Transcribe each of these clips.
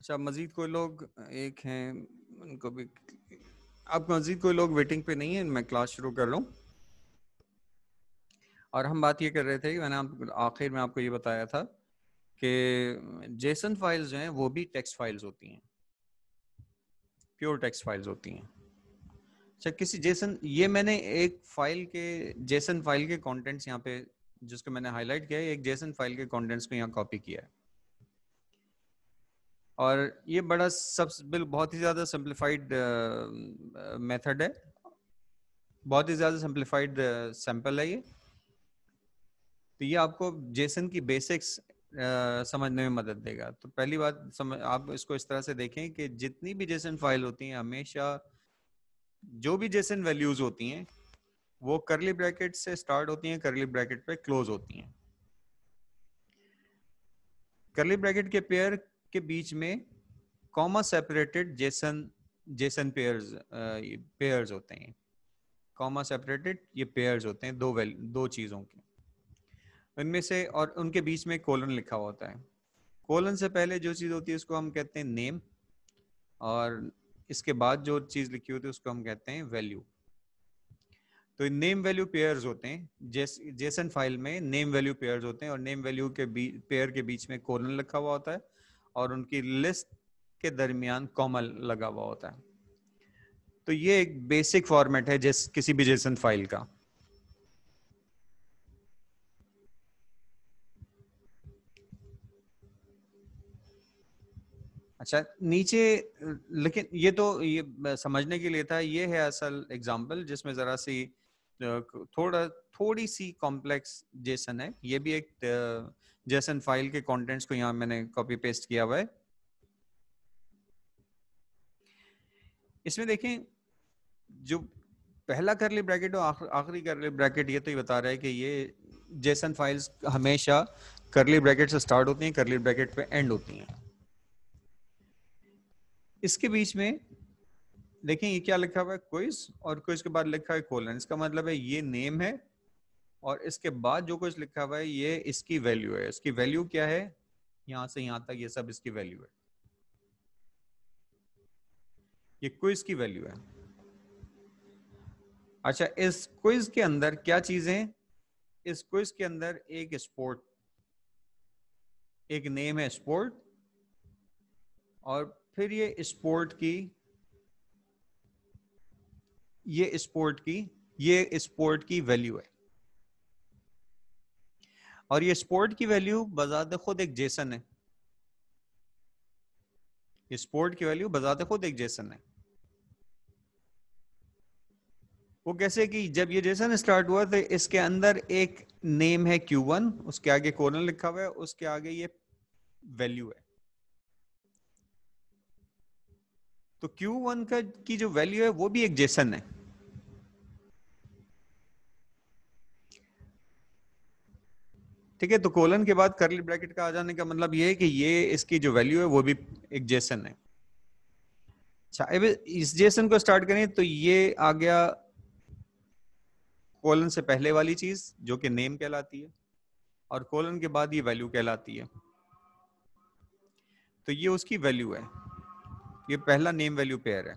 अच्छा मजीद कोई लोग एक हैं उनको भी अब मजीद कोई लोग वेटिंग पे नहीं है मैं क्लास शुरू कर लूँ और हम बात ये कर रहे थे कि मैंने आप आखिर में आपको ये बताया था कि जेसन फाइल्स जो हैं वो भी टेक्स्ट फाइल्स होती हैं प्योर टेक्स्ट फाइल्स होती हैं अच्छा किसी जेसन ये मैंने एक फाइल के जेसन फाइल के कंटेंट्स यहाँ पे जिसको मैंने हाईलाइट किया है एक जेसन फाइल के कंटेंट्स को यहाँ कॉपी किया है और ये बड़ा सब बहुत ही ज्यादा सिंप्लीफाइड मेथड है बहुत ही ज्यादा सिंप्लीफाइड सैंपल है ये तो ये आपको जेसन की बेसिक्स Uh, समझने में मदद देगा तो पहली बात समझ आप इसको इस तरह से देखें कि जितनी भी जेसन फाइल होती हैं हमेशा जो भी जेसन वैल्यूज होती हैं वो करली ब्रैकेट से स्टार्ट होती हैं करली ब्रैकेट पे क्लोज होती हैं करली ब्रैकेट के पेयर के बीच में comma separated JSON JSON pairs pairs होते हैं कॉमा सेपरेटेड ये पेयर्स होते हैं दो वैल दो चीज़ों के उनमें से और उनके बीच में कोलन लिखा हुआ होता है कोलन से पहले जो चीज़ होती है उसको हम कहते हैं नेम और इसके बाद जो चीज़ लिखी होती है उसको हम कहते हैं वैल्यू तो नेम वैल्यू पेयर्स होते हैं जेस, जेसन फाइल में नेम वैल्यू पेयर्स होते हैं और नेम वैल्यू के पेयर के बीच में कोलन लिखा हुआ होता है और उनकी लिस्ट के दरमियान कॉमल लगा हुआ होता है तो ये एक बेसिक फॉर्मेट है जिस किसी भी जेसन फाइल का अच्छा नीचे लेकिन ये तो ये समझने के लिए था ये है असल एग्जाम्पल जिसमें जरा सी थोड़ा थोड़ी सी कॉम्प्लेक्स जेसन है ये भी एक जैसन फाइल के कंटेंट्स को यहां मैंने कॉपी पेस्ट किया हुआ है इसमें देखें जो पहला करली ब्रैकेट और आखिरी करली ब्रैकेट ये तो ये बता रहा है कि ये जैसन फाइल्स हमेशा करली ब्रैकेट से स्टार्ट होती हैं करली ब्रैकेट पे एंड होती हैं इसके बीच में देखें ये क्या लिखा हुआ है क्विज और क्विज के बाद लिखा है कोलन इसका मतलब है ये नेम है और इसके बाद जो कुछ लिखा हुआ है ये इसकी वैल्यू है इसकी वैल्यू क्या है यहां से यहां तक ये सब इसकी वैल्यू है ये क्विज की वैल्यू है अच्छा इस क्विज के अंदर क्या चीजें इस क्विज के अंदर एक स्पोर्ट एक नेम है स्पोर्ट और फिर ये स्पोर्ट की ये स्पोर्ट की ये स्पोर्ट की वैल्यू है और ये स्पोर्ट की वैल्यू बजाते खुद एक जेसन है ये स्पोर्ट की वैल्यू बजाते खुद एक जेसन है वो कैसे कि जब ये जेसन स्टार्ट हुआ तो इसके अंदर एक नेम है क्यू वन उसके आगे कोलन लिखा हुआ है उसके आगे ये वैल्यू है तो क्यू वन का की जो वैल्यू है वो भी एक जेसन है ठीक है तो कोलन के बाद करली ब्रैकेट का आ जाने का मतलब ये है कि ये इसकी जो वैल्यू है वो भी एक जेसन है अच्छा इस जेसन को स्टार्ट करें तो ये आ गया कोलन से पहले वाली चीज जो कि नेम कहलाती है और कोलन के बाद ये वैल्यू कहलाती है तो ये उसकी वैल्यू है ये पहला नेम वैल्यू पेयर है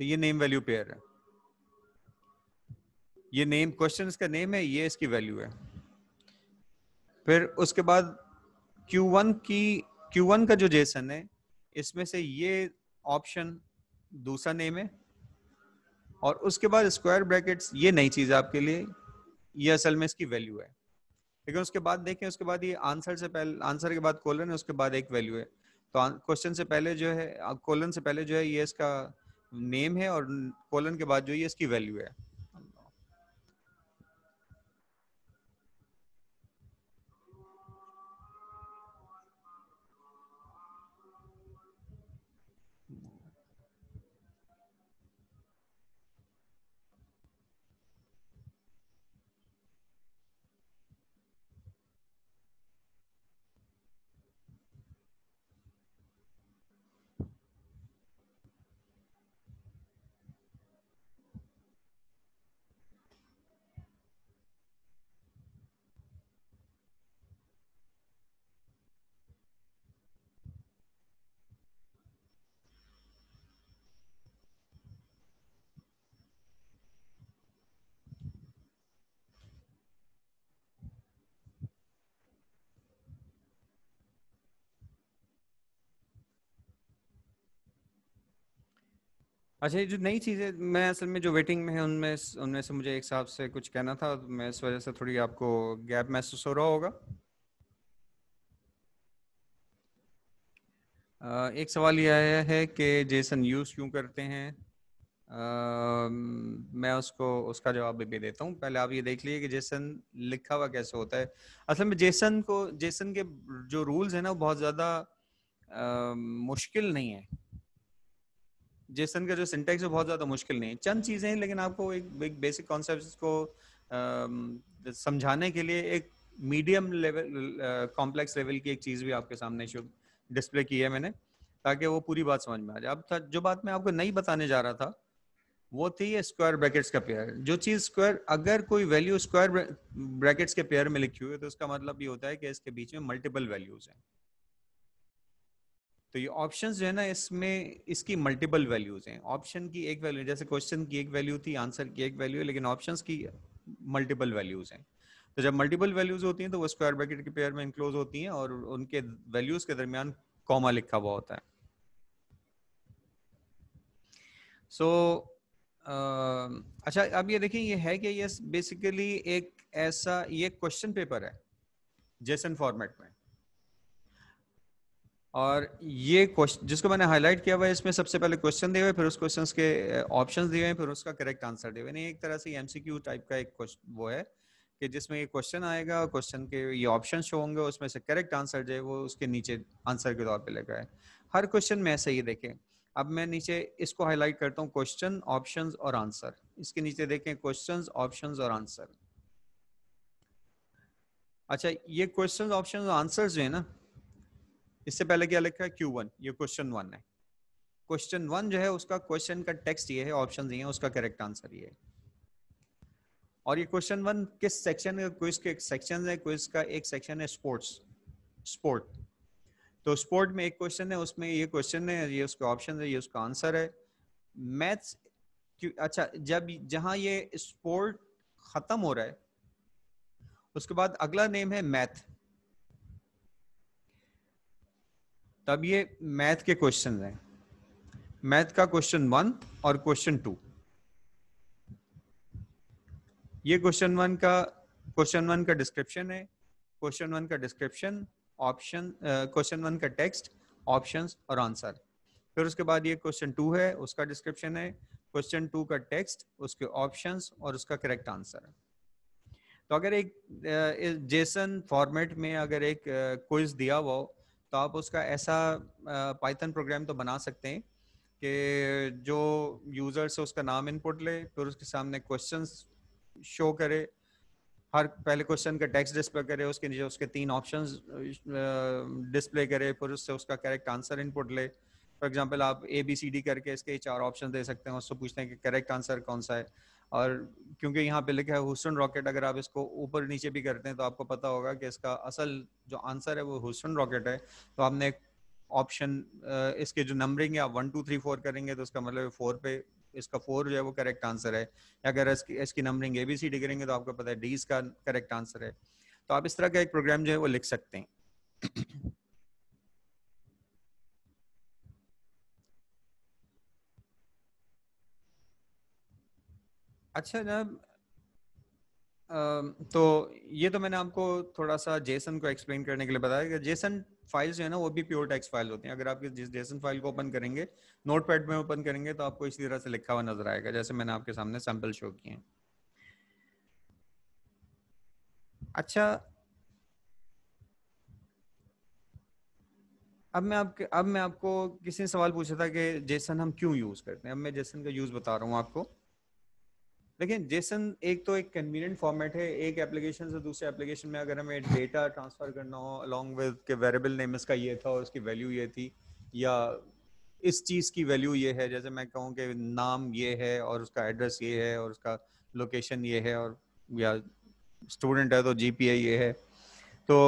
तो ये नेम वैल्यू पेयर है ये नेम क्वेश्चन का नेम है ये इसकी वैल्यू है फिर उसके बाद Q1 की Q1 का जो जेसन है इसमें से ये ऑप्शन दूसरा नेम है और उसके बाद स्क्वायर ब्रैकेट्स ये नई चीज आपके लिए ये असल में इसकी वैल्यू है लेकिन उसके बाद देखें उसके बाद ये आंसर से पहले आंसर के बाद कोलन है उसके बाद एक वैल्यू है तो क्वेश्चन से पहले जो है कोलन से पहले जो है ये इसका नेम है और कोलन के बाद जो ये इसकी वैल्यू है अच्छा ये जो नई चीज़ें मैं असल में जो वेटिंग में है उनमें उनमें से मुझे एक हिसाब से कुछ कहना था तो मैं इस वजह से थोड़ी आपको गैप महसूस हो रहा होगा एक सवाल ये आया है कि जेसन यूज क्यों करते हैं आ, मैं उसको उसका जवाब भी देता हूँ पहले आप ये देख लीजिए कि जेसन लिखा हुआ कैसे होता है असल में जेसन को जेसन के जो रूल्स हैं ना वो बहुत ज़्यादा मुश्किल नहीं है जेसन का जो सिंटेक्स है बहुत ज्यादा मुश्किल नहीं है चंद चीजें हैं लेकिन आपको एक एक बेसिक कॉन्सेप्ट को समझाने के लिए एक मीडियम लेवल कॉम्प्लेक्स लेवल की एक चीज भी आपके सामने डिस्प्ले की है मैंने ताकि वो पूरी बात समझ में आ जाए अब था जो बात मैं आपको नहीं बताने जा रहा था वो थी स्क्वायर ब्रैकेट्स का पेयर जो चीज स्क्वायर अगर कोई वैल्यू स्क्वायर ब्रैकेट्स के पेयर में लिखी हुई है तो उसका मतलब ये होता है कि इसके बीच में मल्टीपल वैल्यूज हैं तो ये ऑप्शंस जो है ना इसमें इसकी मल्टीपल वैल्यूज हैं ऑप्शन की एक वैल्यू जैसे क्वेश्चन की एक वैल्यू थी आंसर की एक वैल्यू है लेकिन ऑप्शन की मल्टीपल वैल्यूज हैं तो जब मल्टीपल वैल्यूज होती हैं तो वो स्क्वायर ब्रैकेट के पेयर में इंक्लोज होती हैं और उनके वैल्यूज के दरमियान कॉमा लिखा हुआ होता है सो so, uh, अच्छा अब ये देखें ये है कि ये बेसिकली एक ऐसा ये क्वेश्चन पेपर है जेसन फॉर्मेट में और ये क्वेश्चन जिसको मैंने हाईलाइट किया हुआ है इसमें सबसे पहले क्वेश्चन दिए हुए फिर उस क्वेश्चन के ऑप्शन दिए हुए फिर उसका करेक्ट आंसर दिए हुए नहीं एक तरह से एमसीक्यू टाइप का एक वो है कि जिसमें ये क्वेश्चन आएगा और क्वेश्चन के ये ऑप्शन शो होंगे उसमें से करेक्ट आंसर जो है वो उसके नीचे आंसर के तौर पे लगा है हर क्वेश्चन में ऐसा ही देखें अब मैं नीचे इसको हाईलाइट करता हूँ क्वेश्चन ऑप्शन और आंसर इसके नीचे देखें क्वेश्चन ऑप्शन और आंसर अच्छा ये क्वेश्चन ऑप्शन आंसर जो है ना इससे पहले क्या लिखा है क्यू वन ये क्वेश्चन वन है क्वेश्चन वन जो है उसका क्वेश्चन का टेक्स्ट ये है ऑप्शन ये है उसका करेक्ट आंसर ये है और ये क्वेश्चन वन किस सेक्शन क्विज के सेक्शन है क्विज का एक सेक्शन है स्पोर्ट्स स्पोर्ट तो स्पोर्ट में एक क्वेश्चन है उसमें ये क्वेश्चन है ये उसका ऑप्शन है ये उसका आंसर है मैथ्स अच्छा जब जहां ये स्पोर्ट खत्म हो रहा है उसके बाद अगला नेम है मैथ तब ये मैथ के क्वेश्चन हैं मैथ का क्वेश्चन वन और क्वेश्चन टू ये क्वेश्चन वन का क्वेश्चन वन का डिस्क्रिप्शन है क्वेश्चन वन का डिस्क्रिप्शन ऑप्शन क्वेश्चन वन का टेक्स्ट ऑप्शन और आंसर फिर उसके बाद ये क्वेश्चन टू है उसका डिस्क्रिप्शन है क्वेश्चन टू का टेक्स्ट उसके ऑप्शन और उसका करेक्ट आंसर तो अगर एक जेसन फॉर्मेट में अगर एक क्विज दिया हुआ तो आप उसका ऐसा पाइथन प्रोग्राम तो बना सकते हैं कि जो यूज़र से उसका नाम इनपुट ले फिर उसके सामने क्वेश्चन शो करे हर पहले क्वेश्चन का टेक्स्ट डिस्प्ले करे उसके नीचे उसके तीन ऑप्शन डिस्प्ले करे फिर उससे उसका करेक्ट आंसर इनपुट ले फॉर एग्जाम्पल आप ए बी सी डी करके इसके चार ऑप्शन दे सकते हैं उससे पूछते हैं कि करेक्ट आंसर कौन सा है और क्योंकि यहाँ पे लिखा है हुसन रॉकेट अगर आप इसको ऊपर नीचे भी करते हैं तो आपको पता होगा कि इसका असल जो आंसर है वो हुसन रॉकेट है तो आपने एक ऑप्शन इसके जो नंबरिंग है आप वन टू थ्री फोर करेंगे तो उसका मतलब फोर पे इसका फोर जो है वो करेक्ट आंसर है अगर इसकी इसकी numbering A B C D करेंगे तो आपको पता है डी इसका करेक्ट आंसर है तो आप इस तरह का एक प्रोग्राम जो है वो लिख सकते हैं अच्छा जनाब तो ये तो मैंने आपको थोड़ा सा जेसन को एक्सप्लेन करने के लिए बताया कि जेसन फाइल्स जो है ना वो भी प्योर टेक्स्ट फाइल होती हैं अगर आप जिस जेसन फाइल को ओपन करेंगे नोट में ओपन करेंगे तो आपको इसी तरह से लिखा हुआ नजर आएगा जैसे मैंने आपके सामने सैम्पल शो किए हैं अच्छा अब मैं आपके अब मैं आपको किसी ने सवाल पूछा था कि जेसन हम क्यों यूज करते हैं अब मैं जेसन का यूज बता रहा हूँ आपको लेकिन जेसन एक तो एक कन्वीनियंट फॉर्मेट है एक एप्लीकेशन से दूसरे एप्लीकेशन में अगर हमें डेटा ट्रांसफर करना हो अलॉन्ग विद के वेरेबल नेम इसका ये था और उसकी वैल्यू ये थी या इस चीज़ की वैल्यू ये है जैसे मैं कहूँ कि नाम ये है और उसका एड्रेस ये है और उसका लोकेशन ये है और या स्टूडेंट है तो जी ये है तो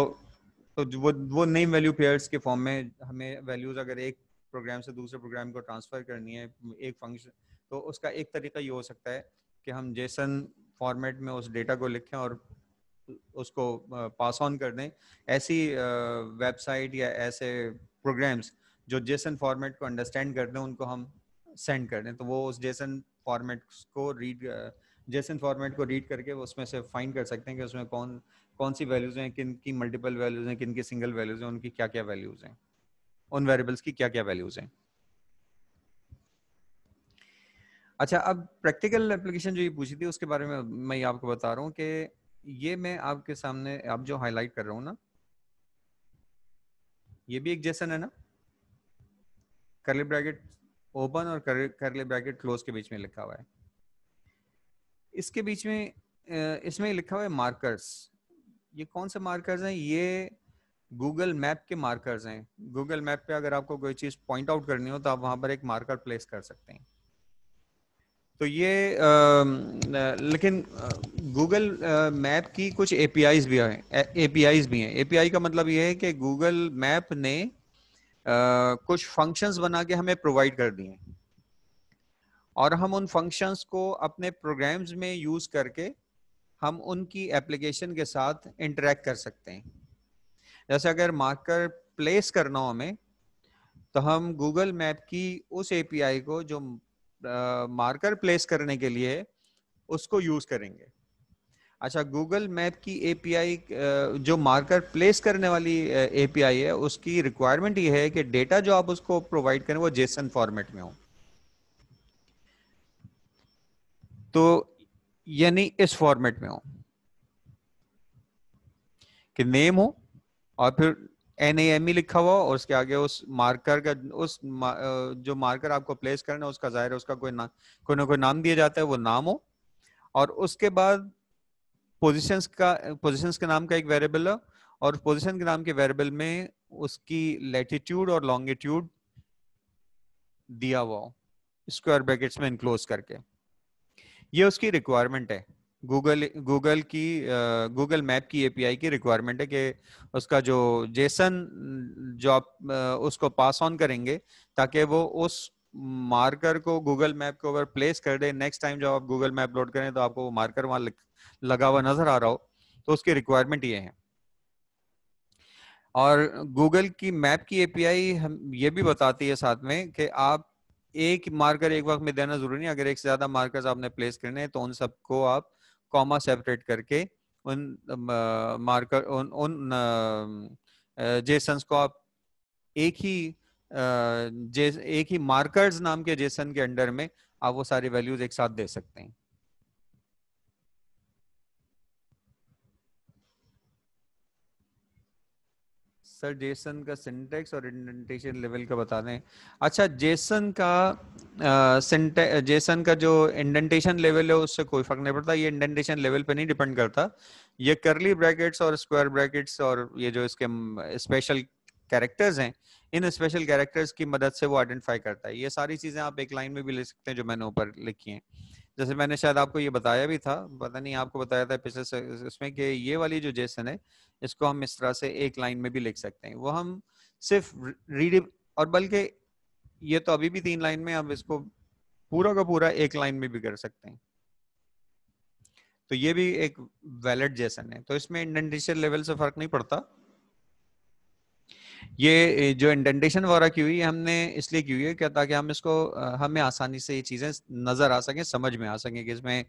तो वो वो नई वैल्यू पेयर्स के फॉर्म में हमें वैल्यूज अगर एक प्रोग्राम से दूसरे प्रोग्राम को ट्रांसफर करनी है एक फंक्शन तो उसका एक तरीका ये हो सकता है कि हम जेसन फॉर्मेट में उस डेटा को लिखें और उसको पास ऑन कर दें ऐसी वेबसाइट या ऐसे प्रोग्राम्स जो जेसन फॉर्मेट को अंडरस्टैंड कर दें उनको हम सेंड कर दें तो वो उस जेसन फॉर्मेट को रीड जेसन फॉर्मेट को रीड करके उसमें से फाइंड कर सकते हैं कि उसमें कौन कौन सी वैल्यूज़ हैं किन की मल्टीपल वैल्यूज़ हैं किन की सिंगल वैल्यूज़ हैं उनकी क्या क्या वैल्यूज़ हैं उन वेरिएबल्स की क्या क्या वैल्यूज़ हैं अच्छा अब प्रैक्टिकल एप्लीकेशन जो ये पूछी थी उसके बारे में मैं आपको बता रहा हूँ कि ये मैं आपके सामने आप जो हाईलाइट कर रहा हूँ ना ये भी एक जैसन है ना करली ब्रैकेट ओपन और करली ब्रैकेट क्लोज के बीच में लिखा हुआ है इसके बीच में इसमें लिखा हुआ है मार्कर्स ये कौन से मार्कर्स हैं ये गूगल मैप के मार्कर्स हैं गूगल मैप पे अगर आपको कोई चीज पॉइंट आउट करनी हो तो आप वहां पर एक मार्कर प्लेस कर सकते हैं तो ये आ, लेकिन गूगल मैप की कुछ एपीआईज भी हैं एपीआईज भी हैं एपीआई का मतलब ये है कि गूगल मैप ने आ, कुछ फंक्शंस बना के हमें प्रोवाइड कर दिए और हम उन फंक्शंस को अपने प्रोग्राम्स में यूज करके हम उनकी एप्लीकेशन के साथ इंटरेक्ट कर सकते हैं जैसे अगर मार्कर प्लेस करना हो हमें तो हम गूगल मैप की उस एपीआई को जो मार्कर प्लेस करने के लिए उसको यूज करेंगे अच्छा गूगल मैप की एपीआई जो मार्कर प्लेस करने वाली एपीआई है उसकी रिक्वायरमेंट ये है कि डेटा जो आप उसको प्रोवाइड करें वो जेसन फॉर्मेट में हो तो यानी इस फॉर्मेट में हो कि नेम हो और फिर एन ए एम ई लिखा हुआ और उसके आगे उस मार्कर का उस जो मार्कर आपको प्लेस करना है उसका जाहिर उसका कोई ना कोई ना कोई नाम दिया जाता है वो नाम हो और उसके बाद पोजीशंस का पोजीशंस के नाम का एक वेरिएबल है और पोजीशन के नाम के वेरिएबल में उसकी लेटीट्यूड और लॉन्गिट्यूड दिया हुआ स्क्वायर ब्रैकेट्स में इंक्लोज करके ये उसकी रिक्वायरमेंट है गूगल गूगल की गूगल मैप की एपीआई की रिक्वायरमेंट है कि उसका जो जेसन जो आप उसको पास ऑन करेंगे ताकि वो उस मार्कर को गूगल मैप के ऊपर प्लेस कर दे नेक्स्ट टाइम जब आप गूगल मैप लोड करें तो आपको वो मार्कर वहां लगा हुआ नजर आ रहा हो तो उसकी रिक्वायरमेंट ये है और गूगल की मैप की एपीआई हम ये भी बताती है साथ में कि आप एक मार्कर एक वक्त में देना जरूरी नहीं अगर एक से ज्यादा मार्कर्स आपने प्लेस करने हैं तो उन सबको आप कॉमा सेपरेट करके उन मार्कर उन उन जेसन्स को आप एक ही जे एक ही मार्कर्स नाम के जेसन के अंडर में आप वो सारे वैल्यूज एक साथ दे सकते हैं सर जेसन का सिंटेक्स और इंडेंटेशन लेवल का बता दें अच्छा जेसन का जेसन का जो इंडेंटेशन लेवल है उससे कोई फर्क नहीं पड़ता ये इंडेंटेशन लेवल पे नहीं डिपेंड करता ये करली ब्रैकेट्स और स्क्वायर ब्रैकेट्स और ये जो इसके स्पेशल कैरेक्टर्स हैं इन स्पेशल कैरेक्टर्स की मदद से वो आइडेंटिफाई करता है ये सारी चीजें आप एक लाइन में भी ले सकते हैं जो मैंने ऊपर लिखी हैं जैसे मैंने शायद आपको ये बताया भी था पता नहीं आपको बताया था पिछले उसमें कि ये वाली जो जेसन है इसको हम इस तरह से एक लाइन में भी लिख सकते हैं वो हम सिर्फ रीड और बल्कि ये तो अभी भी तीन लाइन में हम इसको पूरा का पूरा एक लाइन में भी कर सकते हैं तो ये भी एक वैलिड जेसन है तो इसमें इंडेंटेशन लेवल से फर्क नहीं पड़ता ये जो इंडेंटेशन वगैरह की हुई है हमने इसलिए की हुई है क्या ताकि हम इसको हमें आसानी से ये चीज़ें नज़र आ सकें समझ में आ सकें कि इसमें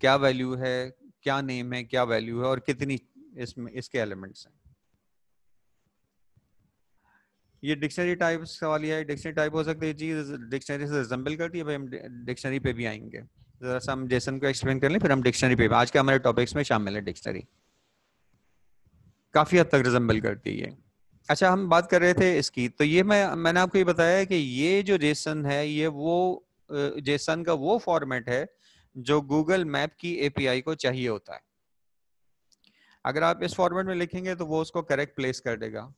क्या वैल्यू है क्या नेम है क्या वैल्यू है और कितनी इसमें इसके एलिमेंट्स हैं ये डिक्शनरी टाइप सवाल यह है डिक्शनरी टाइप हो सकती है चीज डिक्शनरी से रिजम्बल करती है भाई हम डिक्शनरी पे भी आएंगे जरा सा हम जैसन को एक्सप्लेन कर लें फिर हम डिक्शनरी पे आज के हमारे टॉपिक्स में शामिल है डिक्शनरी काफी हद तक रिजम्बल करती है अच्छा हम बात कर रहे थे इसकी तो ये मैं मैंने आपको ये बताया कि ये जो जेसन है ये वो जेसन का वो फॉर्मेट है जो गूगल मैप की एपीआई को चाहिए होता है अगर आप इस फॉर्मेट में लिखेंगे तो वो उसको करेक्ट प्लेस कर देगा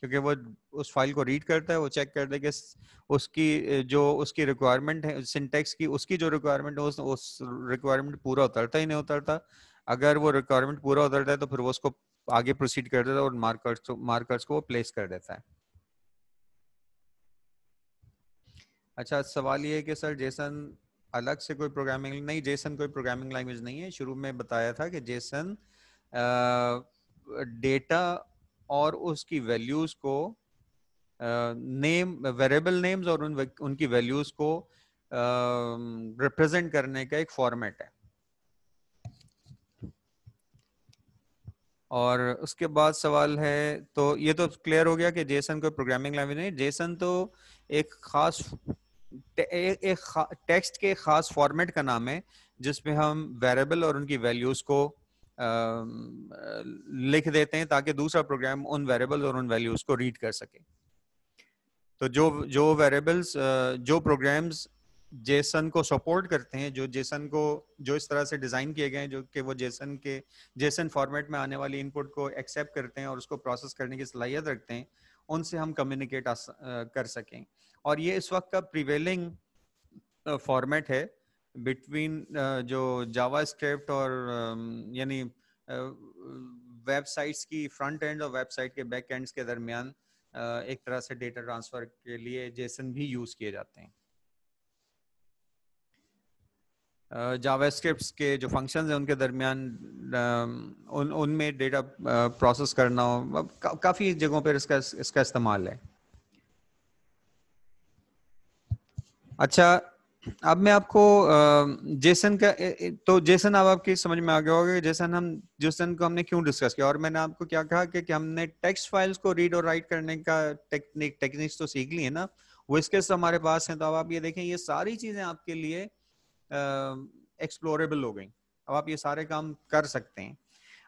क्योंकि वो उस फाइल को रीड करता है वो चेक कर देगा उसकी जो उसकी रिक्वायरमेंट है सिंटेक्स की उसकी जो रिक्वायरमेंट है उस, उस रिक्वायरमेंट पूरा उतरता ही नहीं उतरता अगर वो रिक्वायरमेंट पूरा उतरता है तो फिर वो उसको आगे प्रोसीड कर देता है और मार्कर्स मार्कर्स को वो प्लेस कर देता है अच्छा सवाल ये है कि सर जेसन अलग से कोई प्रोग्रामिंग नहीं जेसन कोई प्रोग्रामिंग लैंग्वेज नहीं है शुरू में बताया था कि जेसन डेटा और उसकी वैल्यूज को नेम वेरिएबल नेम्स और उन उनकी वैल्यूज को रिप्रेजेंट करने का एक फॉर्मेट है और उसके बाद सवाल है तो ये तो क्लियर हो गया कि जेसन कोई प्रोग्रामिंग लैंग्वेज नहीं जेसन तो एक खास एक, टेक्स्ट के खास फॉर्मेट का नाम है जिसमें हम वेरिएबल और उनकी वैल्यूज को आ, लिख देते हैं ताकि दूसरा प्रोग्राम उन वेरिएबल और उन वैल्यूज को रीड कर सके तो जो जो वेरिएबल्स जो प्रोग्राम्स जेसन को सपोर्ट करते हैं जो जेसन को जो इस तरह से डिजाइन किए गए हैं जो कि वो जेसन के जेसन फॉर्मेट में आने वाली इनपुट को एक्सेप्ट करते हैं और उसको प्रोसेस करने की सलाहियत रखते हैं उनसे हम कम्युनिकेट कर सकें और ये इस वक्त का प्रिवेलिंग फॉर्मेट है बिटवीन जो जावा स्क्रिप्ट और यानी वेबसाइट्स की फ्रंट एंड और वेबसाइट के बैक एंड्स के दरमियान एक तरह से डेटा ट्रांसफर के लिए जेसन भी यूज किए जाते हैं जावास्क्रिप्ट्स के जो फंक्शंस हैं उनके दरमियान उन उनमें डेटा प्रोसेस करना हो का, काफ़ी जगहों पर इसका इसका इस्तेमाल है अच्छा अब मैं आपको जेसन का तो जेसन अब आपकी समझ में आ गया होगा जेसन हम जेसन को हमने क्यों डिस्कस किया और मैंने आपको क्या कहा कि, कि हमने टेक्स्ट फाइल्स को रीड और राइट करने का टेक्निक टेक्निक्स तो सीख ली है ना वो इसके तो हमारे पास हैं तो अब आप ये देखें ये सारी चीजें आपके लिए एक्सप्लोरेबल हो गई अब आप ये सारे काम कर सकते हैं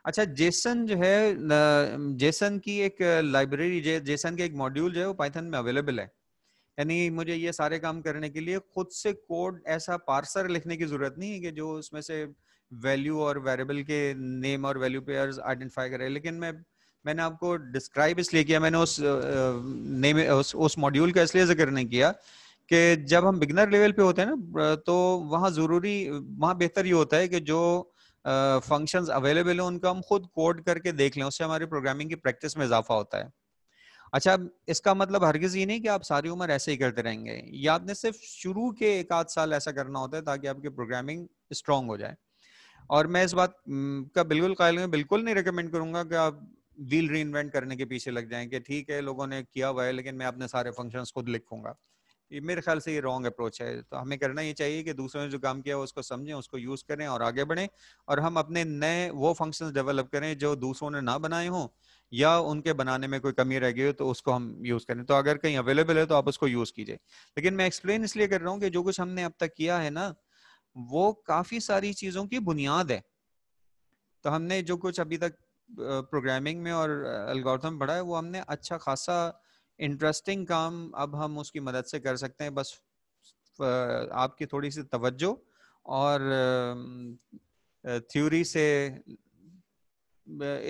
अच्छा जेसन जो है जेसन की एक लाइब्रेरी जे, जेसन के एक मॉड्यूल जो है वो पाइथन में अवेलेबल है यानी मुझे ये सारे काम करने के लिए खुद से कोड ऐसा पार्सर लिखने की जरूरत नहीं है कि जो उसमें से वैल्यू और वेरिएबल के नेम और वैल्यू पेयर आइडेंटिफाई करे लेकिन मैं मैंने आपको डिस्क्राइब इसलिए किया मैंने उस नेम उस मॉड्यूल का इसलिए जिक्र नहीं किया कि जब हम बिगनर लेवल पे होते हैं ना तो वहाँ जरूरी वहाँ बेहतर ये होता है कि जो फंक्शन अवेलेबल हैं उनका हम खुद कोड करके देख लें उससे हमारी प्रोग्रामिंग की प्रैक्टिस में इजाफा होता है अच्छा इसका मतलब हरगिज ये नहीं कि आप सारी उम्र ऐसे ही करते रहेंगे या आपने सिर्फ शुरू के एक आध साल ऐसा करना होता है ताकि आपकी प्रोग्रामिंग स्ट्रांग हो जाए और मैं इस बात का बिल्कुल कायल में बिल्कुल नहीं रिकमेंड करूंगा कि आप व्हील री करने के पीछे लग जाएं कि ठीक है लोगों ने किया हुआ है लेकिन मैं अपने सारे फंक्शंस खुद लिखूंगा ये मेरे ख्याल से ये रॉन्ग अप्रोच है तो हमें करना ये चाहिए कि दूसरों ने जो काम किया उसको समझें उसको यूज करें और आगे बढ़ें और हम अपने नए वो फंक्शंस डेवलप करें जो दूसरों ने ना बनाए हों या उनके बनाने में कोई कमी रह गई हो तो उसको हम यूज करें तो अगर कहीं अवेलेबल है तो आप उसको यूज कीजिए लेकिन मैं एक्सप्लेन इसलिए कर रहा हूँ कि जो कुछ हमने अब तक किया है ना वो काफी सारी चीजों की बुनियाद है तो हमने जो कुछ अभी तक प्रोग्रामिंग में और एल्गोरिथम पढ़ा है वो हमने अच्छा खासा इंटरेस्टिंग काम अब हम उसकी मदद से कर सकते हैं बस आपकी थोड़ी सी तवज्जो और थ्योरी से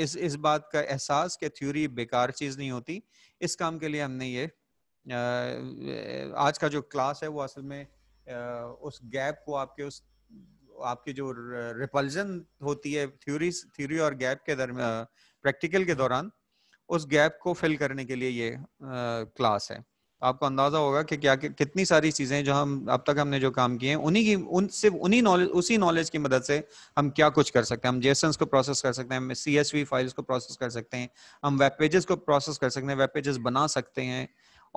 इस इस बात का एहसास कि थ्योरी बेकार चीज़ नहीं होती इस काम के लिए हमने ये आज का जो क्लास है वो असल में उस गैप को आपके उस आपकी जो रिपल्जन होती है थ्योरी थ्योरी और गैप के दरमियान प्रैक्टिकल के दौरान उस गैप को फिल करने के लिए ये क्लास है आपको अंदाजा होगा कि क्या कि, कितनी सारी चीजें जो हम अब तक हमने जो काम किए हैं उन्हीं की उन सिर्फ उन्हीं नॉलेज उसी नॉलेज की मदद से हम क्या कुछ कर सकते हैं हम जेसन को प्रोसेस कर सकते हैं हम सी फाइल्स को प्रोसेस कर सकते हैं हम वेब पेजेस को प्रोसेस कर सकते हैं वेब पेजेस बना सकते हैं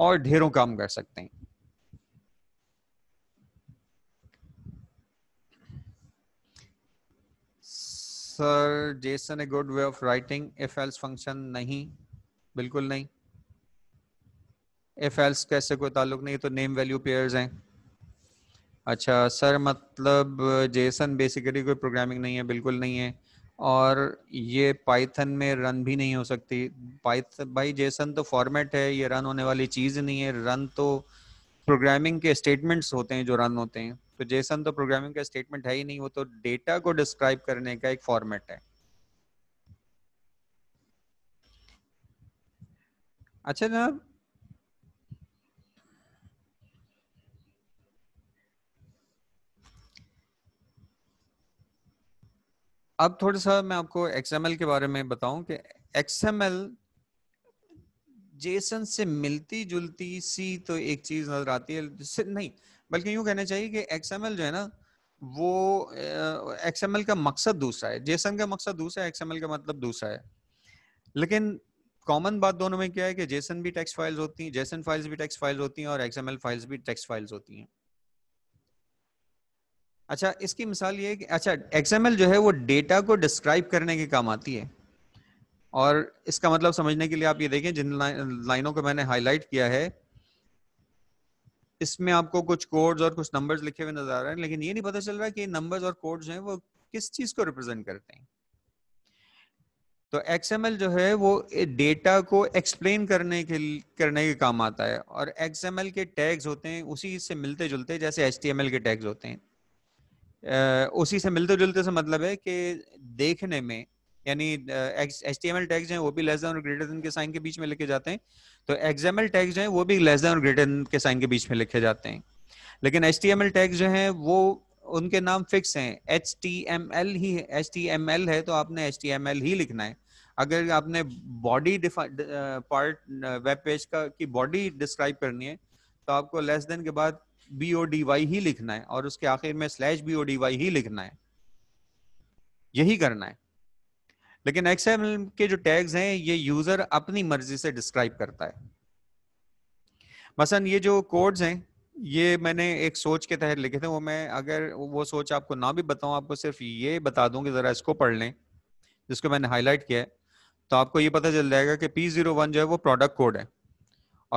और ढेरों काम कर सकते हैं sir JSON a good way of writing if else function नहीं बिल्कुल नहीं इफ एल्स कैसे कोई ताल्लुक नहीं तो नेम वैल्यू पेयर्स हैं अच्छा सर मतलब जेसन बेसिकली कोई प्रोग्रामिंग नहीं है बिल्कुल नहीं है और ये पाइथन में रन भी नहीं हो सकती पाइथन भाई जेसन तो फॉर्मेट है ये रन होने वाली चीज़ नहीं है रन तो प्रोग्रामिंग के स्टेटमेंट्स होते हैं जो रन होते हैं तो जेसन तो प्रोग्रामिंग का स्टेटमेंट है ही नहीं वो तो डेटा को डिस्क्राइब करने का एक फॉर्मेट है अच्छा जनाब अब थोड़ा सा मैं आपको एक्सएमएल के बारे में बताऊं कि एक्सएमएल जेसन से मिलती जुलती सी तो एक चीज नजर आती है नहीं बल्कि यूं कहना चाहिए कि एक्सएमएल जो है ना वो एक्सएमएल का मकसद दूसरा है जेसन का मकसद दूसरा है एक्सएमएल का मतलब दूसरा है लेकिन कॉमन बात दोनों में क्या है कि जेसन भी टेक्स्ट फाइल्स होती हैं जेसन फाइल्स भी टेक्स्ट फाइल्स होती हैं और एक्सएमएल फाइल्स भी टेक्स्ट फाइल्स होती हैं अच्छा इसकी मिसाल ये है कि अच्छा एक्सएमएल जो है वो डेटा को डिस्क्राइब करने के काम आती है और इसका मतलब समझने के लिए आप ये देखें जिन लाइनों को मैंने हाईलाइट किया है इसमें आपको कुछ कोड्स और कुछ नंबर्स लिखे हुए नजर आ रहे हैं लेकिन ये नहीं पता चल रहा कि नंबर्स और कोड्स जो हैं वो किस चीज को रिप्रेजेंट करते हैं तो एक्सएमएल जो है वो डेटा को एक्सप्लेन करने के करने के काम आता है और एक्सएमएल के टैग्स होते हैं उसी से मिलते जुलते जैसे एच के टैग्स होते हैं Uh, उसी से मिलते जुलते से मतलब है कि देखने में यानी H T M L tags हैं वो भी लेस देन और ग्रेटर देन के साइन के बीच में लेके जाते हैं तो एक्सएमएल टैग्स जो है वो भी लेस देन और ग्रेटर के साइन के बीच में लिखे जाते हैं लेकिन H T M L tags जो है वो उनके नाम फिक्स हैं एच टी एम एल ही एच टी एम एल है तो आपने एच टी एम एल ही लिखना है अगर आपने बॉडी पार्ट वेब पेज का की बॉडी डिस्क्राइब करनी है तो आपको लेस देन के बाद बी ओ डी वाई ही लिखना है और उसके आखिर में slash B O D Y ही लिखना है यही करना है लेकिन एक्सएमएल के जो टैग्स हैं ये यूजर अपनी मर्जी से डिस्क्राइब करता है मसन ये जो कोड्स हैं ये मैंने एक सोच के तहत लिखे थे वो मैं अगर वो सोच आपको ना भी बताऊं आपको सिर्फ ये बता दूं कि जरा इसको पढ़ लें जिसको मैंने हाईलाइट किया है तो आपको ये पता चल जाएगा कि पी जीरो वन जो है वो प्रोडक्ट कोड है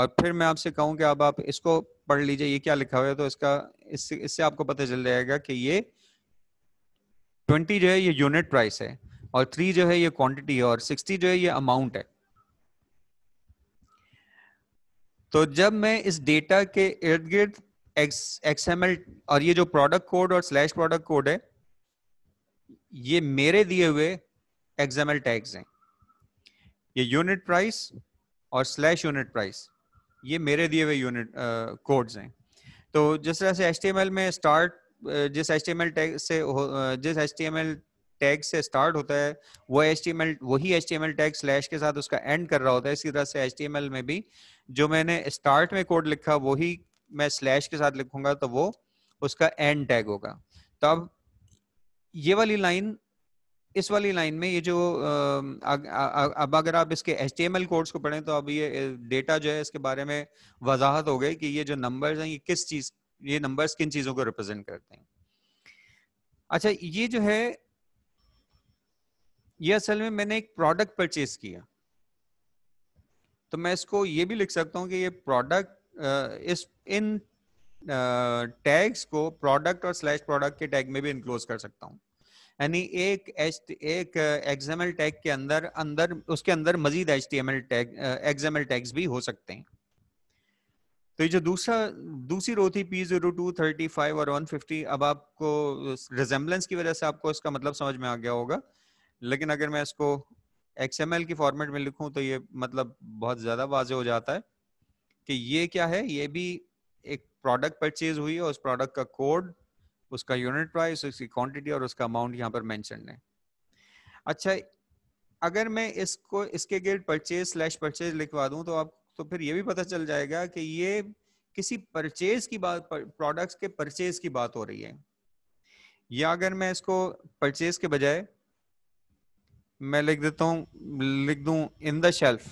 और फिर मैं आपसे कहूँ कि अब आप इसको पढ़ लीजिए ये क्या लिखा हुआ है तो इसका इससे इससे आपको पता चल जाएगा कि ये ट्वेंटी जो है ये यूनिट प्राइस है और थ्री जो है ये क्वांटिटी है और सिक्सटी जो है ये अमाउंट है तो जब मैं इस डेटा के इर्द गिर्द एक्स एम और ये जो प्रोडक्ट कोड और स्लैश प्रोडक्ट कोड है ये मेरे दिए हुए एक्सएमएल टैग्स हैं ये यूनिट प्राइस और स्लैश यूनिट प्राइस ये मेरे दिए हुए यूनिट कोड्स हैं तो जिस तरह से एच में स्टार्ट जिस एच टैग से जिस एच टैग से स्टार्ट होता है वो एच वही एच टी टैग स्लैश के साथ उसका एंड कर रहा होता है इसी तरह से एच में भी जो मैंने स्टार्ट में कोड लिखा वही मैं स्लैश के साथ लिखूंगा तो वो उसका एंड टैग होगा तो अब ये वाली लाइन इस वाली लाइन में ये जो अब अगर आप इसके एच टी कोड्स को पढ़ें तो अब ये डेटा जो है इसके बारे में वजाहत हो गई कि ये जो नंबर्स हैं ये किस चीज ये नंबर्स किन चीजों को रिप्रेजेंट करते हैं अच्छा ये जो है ये असल में मैंने एक प्रोडक्ट परचेज किया तो मैं इसको ये भी लिख सकता हूँ कि ये प्रोडक्ट इस इन टैग्स को प्रोडक्ट और स्लैश प्रोडक्ट के टैग में भी इंक्लोज कर सकता हूं यानी एक एच एक एग्जामल टैग के अंदर अंदर उसके अंदर मजीद H T M L tag XML tags भी हो सकते हैं तो ये जो दूसरा दूसरी रो थी P zero two thirty five और वन फिफ्टी अब आपको रिजेम्बलेंस की वजह से आपको इसका मतलब समझ में आ गया होगा लेकिन अगर मैं इसको एक्सएमएल की फॉर्मेट में लिखूं तो ये मतलब बहुत ज़्यादा वाज हो जाता है कि ये क्या है ये भी एक प्रोडक्ट परचेज हुई है उस प्रोडक्ट का कोड उसका यूनिट प्राइस उसकी क्वांटिटी और उसका अमाउंट यहाँ पर मैंशन है अच्छा अगर मैं इसको इसके गेट परचेज स्लैश परचेज लिखवा दूं तो आप तो फिर ये भी पता चल जाएगा कि ये किसी परचेज की बात प्रोडक्ट्स के परचेज की बात हो रही है या अगर मैं इसको परचेज के बजाय मैं लिख देता हूं लिख दू इन द शेल्फ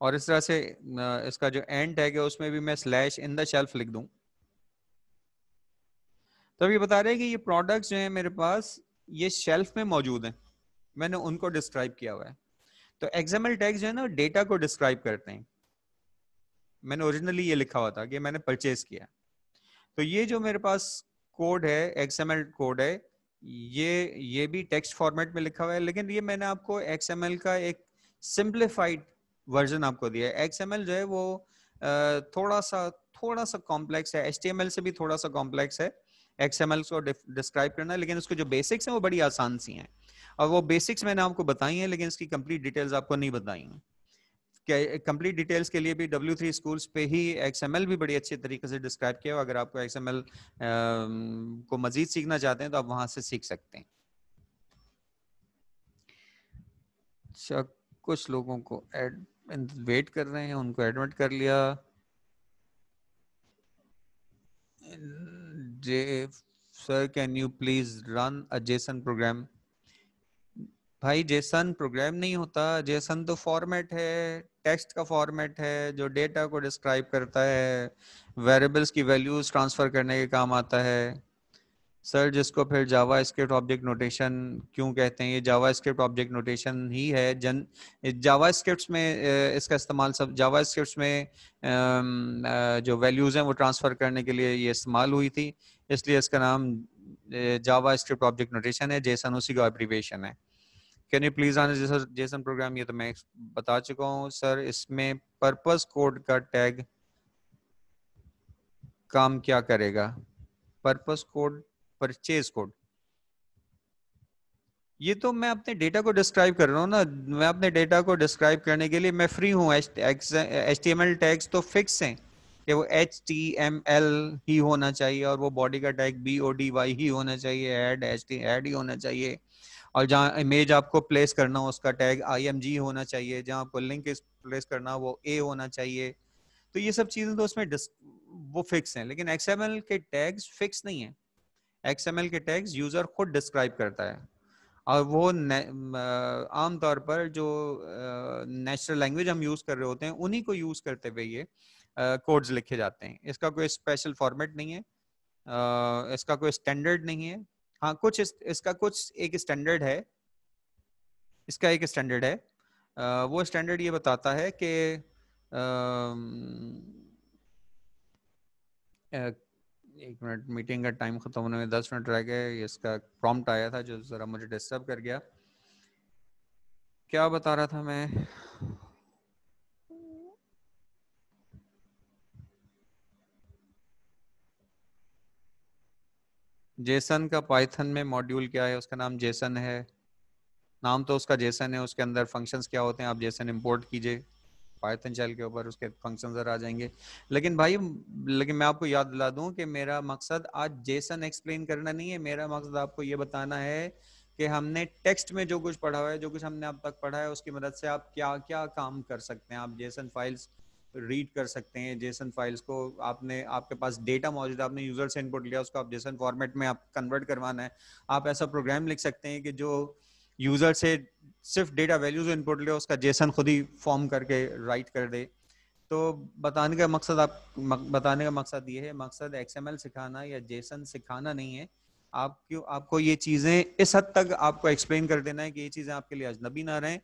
और इस तरह से इसका जो एंड टैग है उसमें भी मैं स्लैश इन द शेल्फ लिख दू तो ये बता रहे हैं कि ये प्रोडक्ट्स जो हैं मेरे पास ये शेल्फ में मौजूद हैं मैंने उनको डिस्क्राइब किया हुआ है तो एग्जाम्पल टैग्स जो है ना डेटा को डिस्क्राइब करते हैं मैंने ओरिजिनली ये लिखा हुआ था कि मैंने परचेज किया है तो ये जो मेरे पास कोड है एक्सएमएल कोड है ये ये भी टेक्स्ट फॉर्मेट में लिखा हुआ है लेकिन ये मैंने आपको एक्सएमएल का एक सिंप्लीफाइड वर्जन आपको दिया है एक्सएमएल जो है वो थोड़ा सा थोड़ा सा कॉम्प्लेक्स है एस से भी थोड़ा सा कॉम्प्लेक्स है एक्सएमएल को डिस्क्राइब करना लेकिन उसके जो बेसिक्स हैं वो बड़ी आसान सी हैं और वो बेसिक्स मैंने आपको बताई हैं लेकिन इसकी कंप्लीट डिटेल्स आपको नहीं बताई हैं कंप्लीट डिटेल्स के लिए भी डब्ल्यू थ्री स्कूल पे ही एक्स भी बड़ी अच्छे तरीके से डिस्क्राइब किया अगर आपको एक्स को मजीद सीखना चाहते हैं तो आप वहां से सीख सकते हैं अच्छा, कुछ लोगों को एड वेट कर रहे हैं उनको एडमिट कर लिया जे sir can you please run a JSON program भाई जेसन प्रोग्राम नहीं होता जेसन तो फॉर्मेट है टेक्स्ट का फॉर्मेट है जो डेटा को डिस्क्राइब करता है वेरिएबल्स की वैल्यूज ट्रांसफर करने के काम आता है सर जिसको फिर जावा स्क्रिप्ट ऑब्जेक्ट नोटेशन क्यों कहते हैं ये जावा स्क्रिप्ट ऑब्जेक्ट नोटेशन ही है जन जावा स्क्रिप्ट में इसका इस्तेमाल सब जावा स्क्रिप्ट में जो वैल्यूज़ हैं वो ट्रांसफ़र करने के लिए ये इस्तेमाल हुई थी इसलिए इसका नाम जावा स्क्रिप्ट ऑब्जेक्ट नोटेशन है जेसन उसी का एप्रीवेशन है can you please answer JSON program ये तो मैं बता चुका हूँ सर इसमें पर्पस कोड का टैग काम क्या करेगा पर्पस कोड परचेज कोड ये तो मैं अपने डेटा को डिस्क्राइब कर रहा हूँ ना मैं अपने डेटा को डिस्क्राइब करने के लिए मैं फ्री हूँ H T M L tags तो फिक्स हैं कि वो एच टी एम एल ही होना चाहिए और वो बॉडी का tag B O D Y ही होना चाहिए एड एच टी एड ही होना चाहिए और जहाँ इमेज आपको प्लेस करना हो उसका टैग आई होना चाहिए जहाँ आपको लिंक प्लेस करना हो वो ए होना चाहिए तो ये सब चीज़ें तो उसमें वो फिक्स हैं लेकिन एक्स के टैग्स फिक्स नहीं है एक्स के टैग्स यूज़र खुद डिस्क्राइब करता है और वो आमतौर पर जो नेचुरल लैंग्वेज हम यूज़ कर रहे होते हैं उन्हीं को यूज़ करते हुए ये कोड्स लिखे जाते हैं इसका कोई स्पेशल फॉर्मेट नहीं है आ, इसका कोई स्टैंडर्ड नहीं है हाँ कुछ इस, इसका कुछ एक स्टैंडर्ड है इसका एक स्टैंडर्ड है आ, वो स्टैंडर्ड ये बताता है कि एक मिनट मीटिंग का टाइम खत्म होने में दस मिनट रह गए इसका प्रॉम्प्ट आया था जो ज़रा मुझे डिस्टर्ब कर गया क्या बता रहा था मैं जेसन का पाइथन में मॉड्यूल क्या है उसका नाम जेसन है नाम तो उसका जेसन है उसके अंदर फंक्शंस क्या होते हैं आप जेसन इंपोर्ट कीजिए पाइथन चैल के ऊपर उसके फंक्शंस आ जाएंगे लेकिन भाई लेकिन मैं आपको याद दिला दूं कि मेरा मकसद आज जेसन एक्सप्लेन करना नहीं है मेरा मकसद आपको ये बताना है कि हमने टेक्स्ट में जो कुछ पढ़ा हुआ है जो कुछ हमने अब तक पढ़ा है उसकी मदद से आप क्या क्या काम कर सकते हैं आप जेसन फाइल्स रीड कर सकते हैं जेसन फाइल्स को आपने आपके पास डेटा मौजूद है आपने यूजर से इनपुट लिया उसको आप जेसन फॉर्मेट में आप कन्वर्ट करवाना है आप ऐसा प्रोग्राम लिख सकते हैं कि जो यूजर से सिर्फ डेटा वैल्यूज इनपुट ले उसका जेसन खुद ही फॉर्म करके राइट कर दे तो बताने का मकसद आप बताने का मकसद ये है मकसद एक्सएमएल सिखाना या जेसन सिखाना नहीं है आप क्यों आपको ये चीजें इस हद तक आपको एक्सप्लेन कर देना है कि ये चीजें आपके लिए अजनबी ना रहें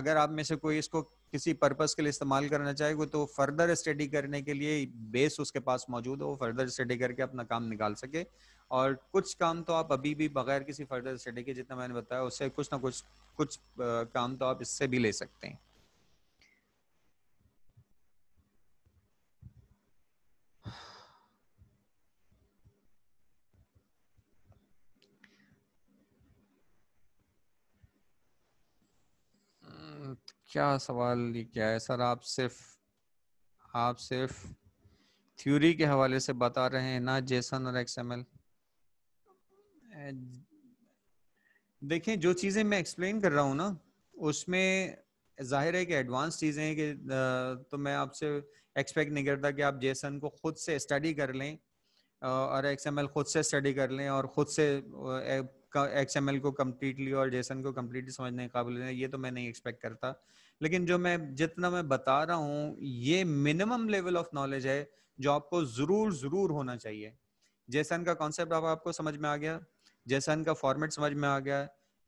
अगर आप में से कोई इसको किसी पर्पज़ के लिए इस्तेमाल करना चाहे तो फर्दर स्टडी करने के लिए बेस उसके पास मौजूद हो फर्दर स्टडी करके अपना काम निकाल सके और कुछ काम तो आप अभी भी बगैर किसी फर्दर स्टडी के जितना मैंने बताया उससे कुछ ना कुछ कुछ काम तो आप इससे भी ले सकते हैं क्या सवाल क्या है सर आप सिर्फ आप सिर्फ थ्योरी के हवाले से बता रहे हैं ना जेसन और एक्सएमएल देखें जो चीज़ें मैं एक्सप्लेन कर रहा हूं ना उसमें जाहिर है कि एडवांस चीज़ें हैं कि तो मैं आपसे एक्सपेक्ट नहीं करता कि आप जेसन को खुद से स्टडी कर लें और एक्सएमएल खुद से स्टडी कर लें और खुद से एक्स एम को कम्प्लीटली और जेसन को कम्प्लीटली समझने के काबिल ये तो मैं नहीं एक्सपेक्ट करता लेकिन जो मैं जितना मैं बता रहा हूँ ये मिनिमम लेवल ऑफ नॉलेज है जो आपको जरूर जरूर होना चाहिए जेसन का कॉन्सेप्ट आप आपको समझ में आ गया जेसन का फॉर्मेट समझ में आ गया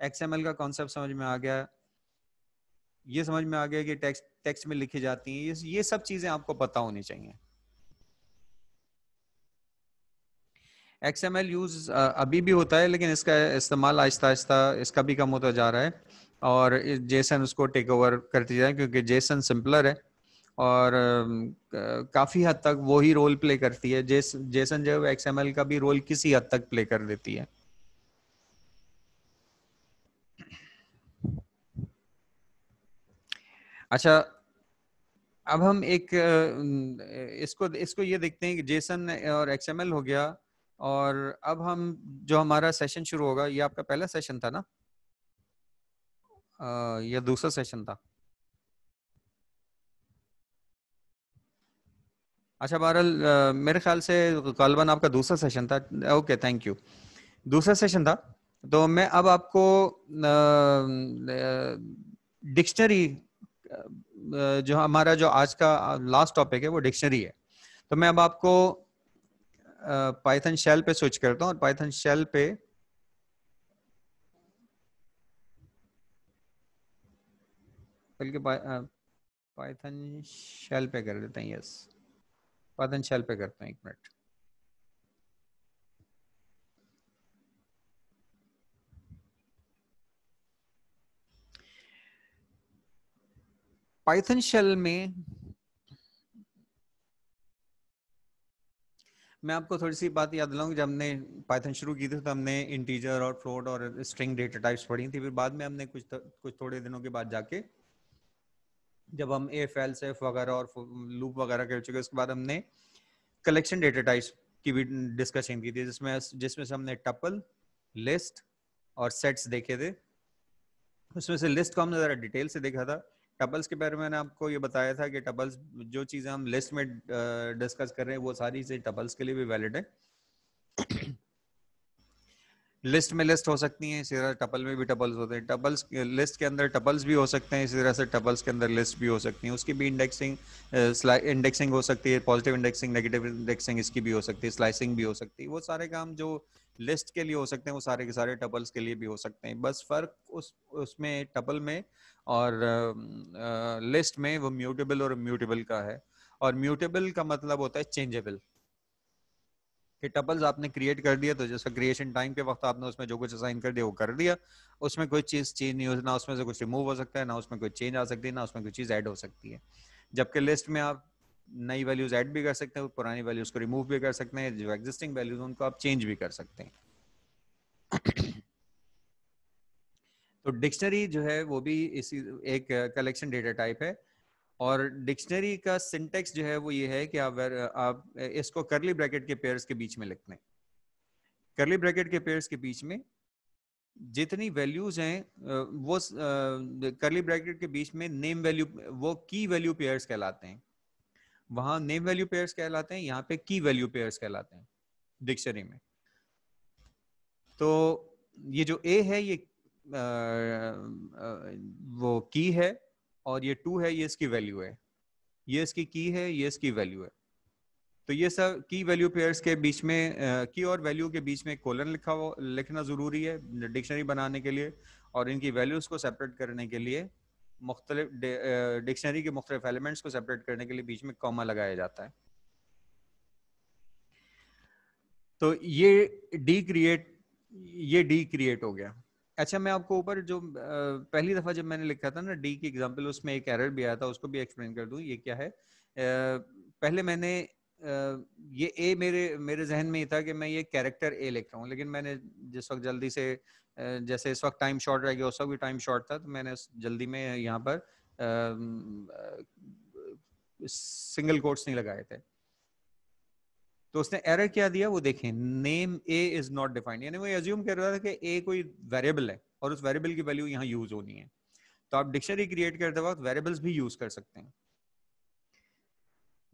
एक्स का कॉन्सेप्ट समझ में आ गया ये समझ में आ गया कि टेक्स्ट टेक्स्ट में लिखी जाती हैं ये ये सब चीज़ें आपको पता होनी चाहिए एक्स एम एल यूज अभी भी होता है लेकिन इसका इस्तेमाल आहिस्ता आहिस्ता इसका भी कम होता जा रहा है और जेसन उसको टेक ओवर करती जा है क्योंकि जेसन सिंपलर है और um, काफ़ी हद तक वो ही रोल प्ले करती है जेस जेसन जो एक्स एम एल का भी रोल किसी हद तक प्ले कर देती है अच्छा अब हम एक uh, इसको इसको ये देखते हैं कि जेसन और एक्सएमएल हो गया और अब हम जो हमारा सेशन शुरू होगा ये आपका पहला सेशन था ना आ, या दूसरा सेशन था अच्छा बहरल मेरे ख्याल से गलबन आपका दूसरा सेशन था ओके थैंक यू दूसरा सेशन था तो मैं अब आपको डिक्शनरी जो हमारा जो आज का लास्ट टॉपिक है वो डिक्शनरी है तो मैं अब आपको पाइथन शेल पे स्विच करता हूँ और पाइथन शेल पे बल्कि पाइथन शेल पे कर लेते हैं यस पाइथन शेल पे करते हैं एक मिनट पाइथन शेल में मैं आपको थोड़ी सी बात याद दिलाऊँ जब हमने पाइथन शुरू की थी तो हमने इंटीजर और फ्लोट और स्ट्रिंग डेटा टाइप्स पढ़ी थी फिर बाद में हमने कुछ तो, कुछ थोड़े दिनों के बाद जाके जब हम एफ एल सेफ वगैरह और लूप वगैरह कर चुके उसके बाद हमने कलेक्शन डेटा टाइप्स की भी डिस्कशन की थी जिसमें जिसमें से हमने टपल लिस्ट और सेट्स देखे थे उसमें से लिस्ट को हमने ज़रा डिटेल से देखा था टबल्स के बारे में मैंने आपको ये बताया था कि टबल्स जो चीज़ें हम लिस्ट में डिस्कस कर रहे हैं वो सारी चीज़ें टबल्स के लिए भी वैलिड है लिस्ट में लिस्ट हो सकती है इसी तरह टपल में भी टपल्स होते हैं टपल्स लिस्ट के अंदर टपल्स भी हो सकते हैं इसी तरह से टपल्स के अंदर लिस्ट भी हो सकती है उसकी भी इंडेक्सिंग इंडेक्सिंग हो सकती है पॉजिटिव इंडेक्सिंग नेगेटिव इंडेक्सिंग इसकी भी हो सकती है स्लाइसिंग भी हो सकती है वो सारे काम जो लिस्ट के लिए हो सकते हैं वो सारे के सारे टपल्स के लिए भी हो सकते हैं बस फर्क उस उसमें टपल में और लिस्ट में वो म्यूटेबल और म्यूटेबल का है और म्यूटेबल का मतलब होता है चेंजेबल कि टपल्स आपने क्रिएट कर दिया तो जैसा क्रिएशन टाइम के वक्त आपने उसमें जो कुछ असाइन कर दिया वो कर दिया उसमें कोई चीज़ चेंज नहीं हो ना उसमें से कुछ रिमूव हो सकता है ना उसमें कोई चेंज आ सकती है ना उसमें कोई चीज़ ऐड हो सकती है जबकि लिस्ट में आप नई वैल्यूज ऐड भी कर सकते हैं पुरानी वैल्यूज को रिमूव भी कर सकते हैं जो एग्जिस्टिंग वैल्यूज उनको आप चेंज भी कर सकते हैं तो डिक्शनरी जो है वो भी इसी एक कलेक्शन डेटा टाइप है और डिक्शनरी का सिंटेक्स जो है वो ये है कि आप आप इसको करली ब्रैकेट के पेयर्स के बीच में लिखते हैं करली ब्रैकेट के पेयर्स के बीच में जितनी वैल्यूज हैं वो करली ब्रैकेट के बीच में नेम वैल्यू वो की वैल्यू पेयर्स कहलाते हैं वहां नेम वैल्यू पेयर्स कहलाते हैं यहाँ पे की वैल्यू पेयर्स कहलाते हैं डिक्शनरी में तो ये जो ए है ये वो की है और ये टू है ये इसकी वैल्यू है ये इसकी की है ये इसकी वैल्यू है तो ये सब की वैल्यू पेयर्स के बीच में की और वैल्यू के बीच में कोलन लिखा हो लिखना ज़रूरी है डिक्शनरी बनाने के लिए और इनकी वैल्यूज़ को सेपरेट करने के लिए मुख्तलिफ डिक्शनरी के मुख्तलिफ एलिमेंट्स को सेपरेट करने के लिए बीच में कॉमा लगाया जाता है तो ये डी क्रिएट ये डी क्रिएट हो गया अच्छा मैं आपको ऊपर जो पहली दफा जब मैंने लिखा था ना डी की एग्जांपल उसमें एक एरर भी आया था उसको भी एक्सप्लेन कर दूं ये क्या है पहले मैंने ये ए मेरे मेरे जहन में ही था कि मैं ये कैरेक्टर ए लिख रहा हूँ लेकिन मैंने जिस वक्त जल्दी से जैसे इस वक्त टाइम शॉर्ट रह गया उस वक्त भी टाइम शॉर्ट था तो मैंने जल्दी में यहाँ पर सिंगल कोर्ट्स नहीं लगाए थे तो उसने एरर क्या दिया वो देखें name A is not defined यानी वो एज्यूम कर रहा था कि ए कोई वेरिएबल है और उस वेरिएबल की वैल्यू यहाँ यूज होनी है तो आप डिक्शनरी क्रिएट करते वक्त वेरिएबल्स भी यूज कर सकते हैं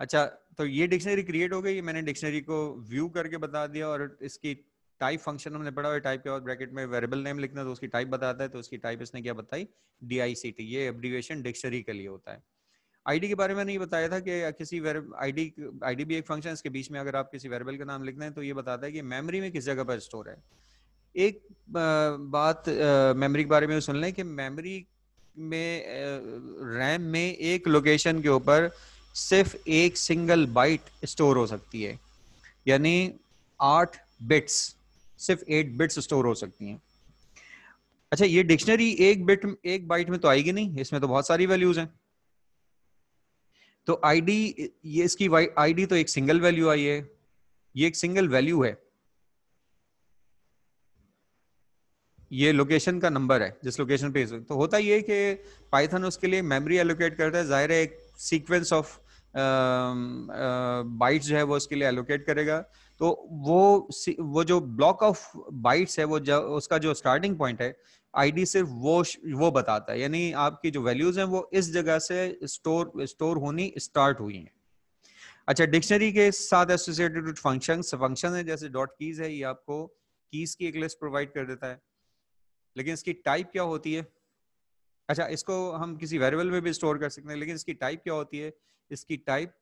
अच्छा तो ये डिक्शनरी क्रिएट हो गई मैंने डिक्शनरी को व्यू करके बता दिया और इसकी टाइप फंक्शन हमने पढ़ा हुआ टाइप के बाद ब्रैकेट में वेरिएबल नेम लिखना तो उसकी टाइप बताता है तो उसकी टाइप इसने क्या बताई डी आई सी टी ये एब्रीवेशन डिक्शनरी के लिए होता है आईडी के बारे में नहीं बताया था कि किसी आईडी आईडी भी एक फंक्शन इसके बीच में अगर आप किसी वेरिएबल का नाम लिखते हैं तो ये बताता है कि मेमोरी में किस जगह पर स्टोर है एक बात मेमोरी के बारे में सुन लें कि मेमोरी में रैम में एक लोकेशन के ऊपर सिर्फ एक सिंगल बाइट स्टोर हो सकती है यानी आठ बिट्स सिर्फ एट बिट्स स्टोर हो सकती हैं अच्छा ये डिक्शनरी एक बिट एक बाइट में तो आएगी नहीं इसमें तो बहुत सारी वैल्यूज हैं तो आईडी ये इसकी आईडी तो एक सिंगल वैल्यू आई है ये एक सिंगल वैल्यू है ये लोकेशन का नंबर है जिस लोकेशन पे तो होता ये कि पाइथन उसके लिए मेमोरी एलोकेट करता है जाहिर है एक सीक्वेंस ऑफ बाइट्स जो है वो उसके लिए एलोकेट करेगा तो वो वो जो ब्लॉक ऑफ बाइट्स है वो उसका जो स्टार्टिंग पॉइंट है आईडी सिर्फ वो वो बताता है यानी आपकी जो वैल्यूज हैं वो इस जगह से स्टोर स्टोर होनी स्टार्ट हुई हैं अच्छा डिक्शनरी के साथ एसोसिएटेड फंक्शन फंक्शन है जैसे डॉट कीज है ये आपको कीज की एक लिस्ट प्रोवाइड कर देता है लेकिन इसकी टाइप क्या होती है अच्छा इसको हम किसी वेरिएबल में भी स्टोर कर सकते हैं लेकिन इसकी टाइप क्या होती है इसकी टाइप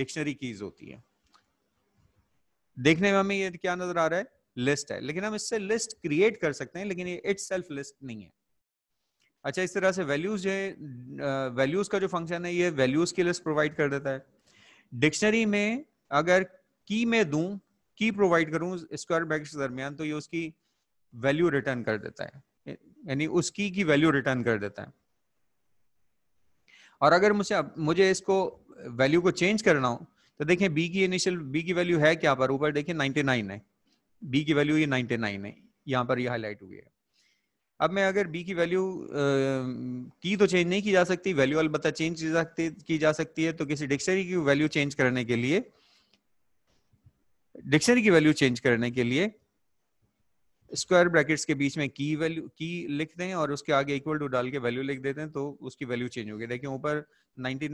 डिक्शनरी कीज होती है देखने में हमें ये क्या नजर आ रहा है लिस्ट है लेकिन हम इससे लिस्ट क्रिएट कर सकते हैं लेकिन ये इट सेल्फ लिस्ट नहीं है अच्छा इस तरह से वैल्यूज जो है वैल्यूज का जो फंक्शन है ये वैल्यूज की लिस्ट प्रोवाइड कर देता है डिक्शनरी में अगर की में दू की प्रोवाइड करूं स्क्वायर ब्रैकेट के दरमियान तो ये उसकी वैल्यू रिटर्न कर देता है यानी उस की की वैल्यू रिटर्न कर देता है और अगर मुझे मुझे इसको वैल्यू को चेंज करना हो तो देखिए बी की इनिशियल बी की वैल्यू है क्या पर ऊपर देखिए 99 है बी की वैल्यू ये 99 है यहाँ पर ये हाईलाइट हुई है अब मैं अगर बी की वैल्यू की तो चेंज नहीं की जा सकती वैल्यू अलबत्ता चेंज की जा सकती की जा सकती है तो किसी डिक्शनरी की वैल्यू चेंज करने के लिए डिक्शनरी की वैल्यू चेंज करने के लिए स्क्वायर ब्रैकेट्स के बीच में की वैल्यू की लिख दें और उसके आगे इक्वल टू डाल के वैल्यू लिख देते हैं तो उसकी वैल्यू चेंज हो गई देखिए ऊपर 90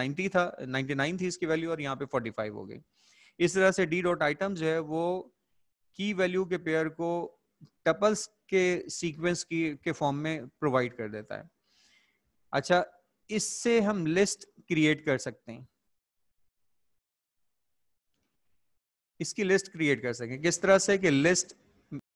90 था 99 थी इसकी वैल्यू और यहाँ पे 45 हो गई इस तरह से डी डॉट आइटम जो है वो की वैल्यू के पेयर को टपल्स के सीक्वेंस की के फॉर्म में प्रोवाइड कर देता है अच्छा इससे हम लिस्ट क्रिएट कर सकते हैं इसकी लिस्ट क्रिएट कर सकें किस तरह से कि लिस्ट